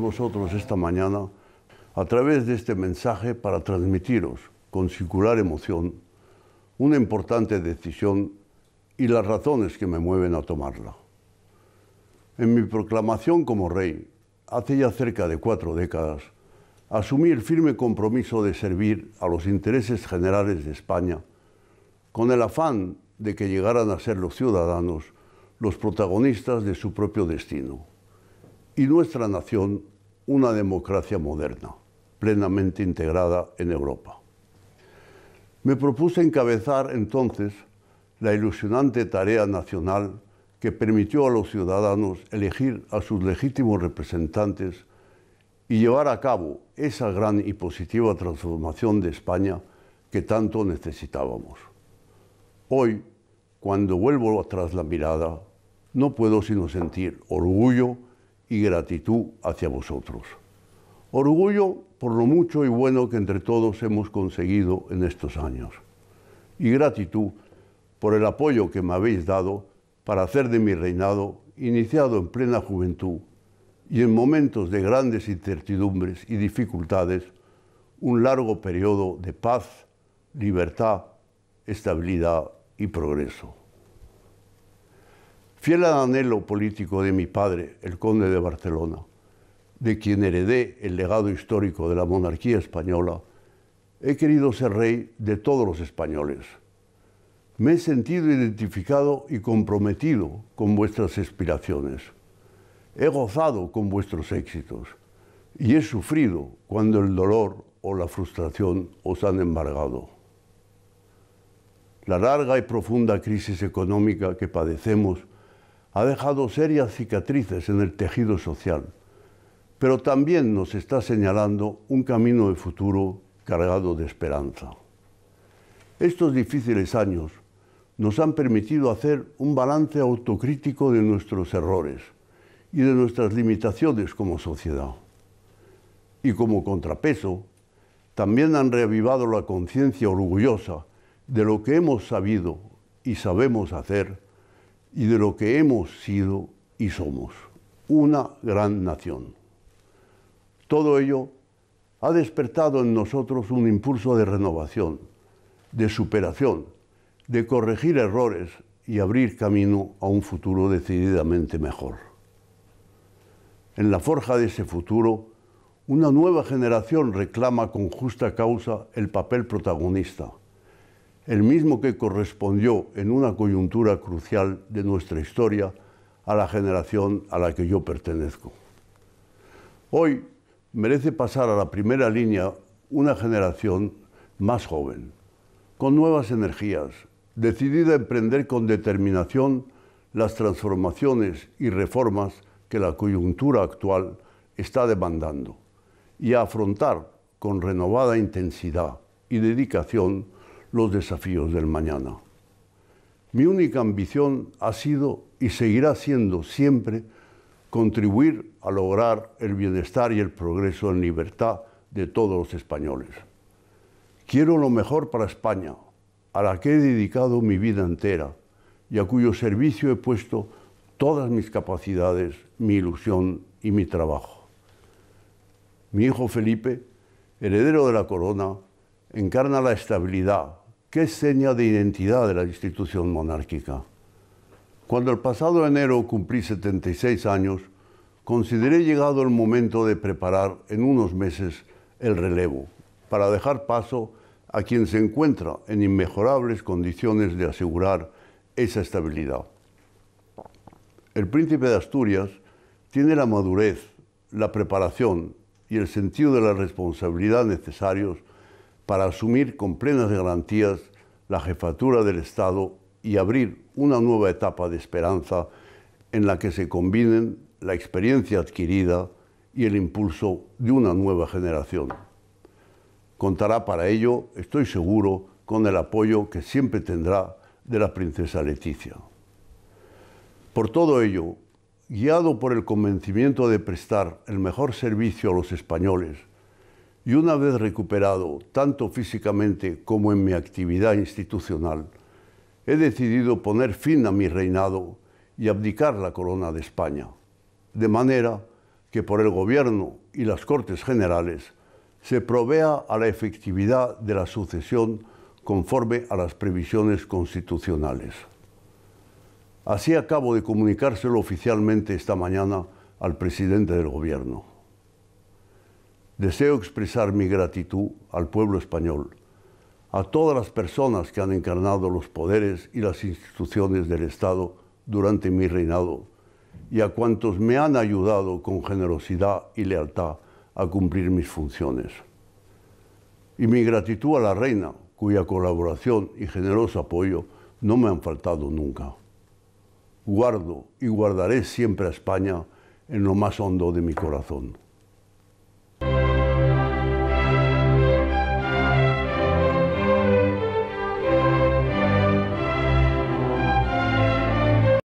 vosotros esta mañana a través de este mensaje para transmitiros con singular emoción una importante decisión y las razones que me mueven a tomarla. En mi proclamación como rey, hace ya cerca de cuatro décadas, asumí el firme compromiso de servir a los intereses generales de España con el afán de que llegaran a ser los ciudadanos los protagonistas de su propio destino y nuestra nación una democracia moderna, plenamente integrada en Europa. Me propuse encabezar entonces la ilusionante tarea nacional que permitió a los ciudadanos elegir a sus legítimos representantes y llevar a cabo esa gran y positiva transformación de España que tanto necesitábamos. Hoy, cuando vuelvo atrás la mirada, no puedo sino sentir orgullo y gratitud hacia vosotros. Orgullo por lo mucho y bueno que entre todos hemos conseguido en estos años. Y gratitud por el apoyo que me habéis dado para hacer de mi reinado, iniciado en plena juventud y en momentos de grandes incertidumbres y dificultades, un largo periodo de paz, libertad, estabilidad y progreso. Fiel al anhelo político de mi padre, el conde de Barcelona, de quien heredé el legado histórico de la monarquía española, he querido ser rey de todos los españoles. Me he sentido identificado y comprometido con vuestras aspiraciones. He gozado con vuestros éxitos y he sufrido cuando el dolor o la frustración os han embargado. La larga y profunda crisis económica que padecemos ha dejado serias cicatrices en el tejido social, pero también nos está señalando un camino de futuro cargado de esperanza. Estos difíciles años nos han permitido hacer un balance autocrítico de nuestros errores y de nuestras limitaciones como sociedad. Y como contrapeso, también han reavivado la conciencia orgullosa de lo que hemos sabido y sabemos hacer y de lo que hemos sido y somos, una gran nación. Todo ello ha despertado en nosotros un impulso de renovación, de superación, de corregir errores y abrir camino a un futuro decididamente mejor. En la forja de ese futuro, una nueva generación reclama con justa causa el papel protagonista el mismo que correspondió en una coyuntura crucial de nuestra historia a la generación a la que yo pertenezco. Hoy merece pasar a la primera línea una generación más joven, con nuevas energías, decidida a emprender con determinación las transformaciones y reformas que la coyuntura actual está demandando y a afrontar con renovada intensidad y dedicación los desafíos del mañana. Mi única ambición ha sido y seguirá siendo siempre contribuir a lograr el bienestar y el progreso en libertad de todos los españoles. Quiero lo mejor para España, a la que he dedicado mi vida entera y a cuyo servicio he puesto todas mis capacidades, mi ilusión y mi trabajo. Mi hijo Felipe, heredero de la corona, encarna la estabilidad, Qué seña de identidad de la institución monárquica. Cuando el pasado enero cumplí 76 años, consideré llegado el momento de preparar en unos meses el relevo, para dejar paso a quien se encuentra en inmejorables condiciones de asegurar esa estabilidad. El príncipe de Asturias tiene la madurez, la preparación y el sentido de la responsabilidad necesarios para asumir con plenas garantías la jefatura del Estado y abrir una nueva etapa de esperanza en la que se combinen la experiencia adquirida y el impulso de una nueva generación. Contará para ello, estoy seguro, con el apoyo que siempre tendrá de la princesa Leticia. Por todo ello, guiado por el convencimiento de prestar el mejor servicio a los españoles y una vez recuperado, tanto físicamente como en mi actividad institucional, he decidido poner fin a mi reinado y abdicar la corona de España, de manera que por el Gobierno y las Cortes Generales se provea a la efectividad de la sucesión conforme a las previsiones constitucionales. Así acabo de comunicárselo oficialmente esta mañana al presidente del Gobierno. Deseo expresar mi gratitud al pueblo español, a todas las personas que han encarnado los poderes y las instituciones del Estado durante mi reinado y a cuantos me han ayudado con generosidad y lealtad a cumplir mis funciones. Y mi gratitud a la reina, cuya colaboración y generoso apoyo no me han faltado nunca. Guardo y guardaré siempre a España en lo más hondo de mi corazón.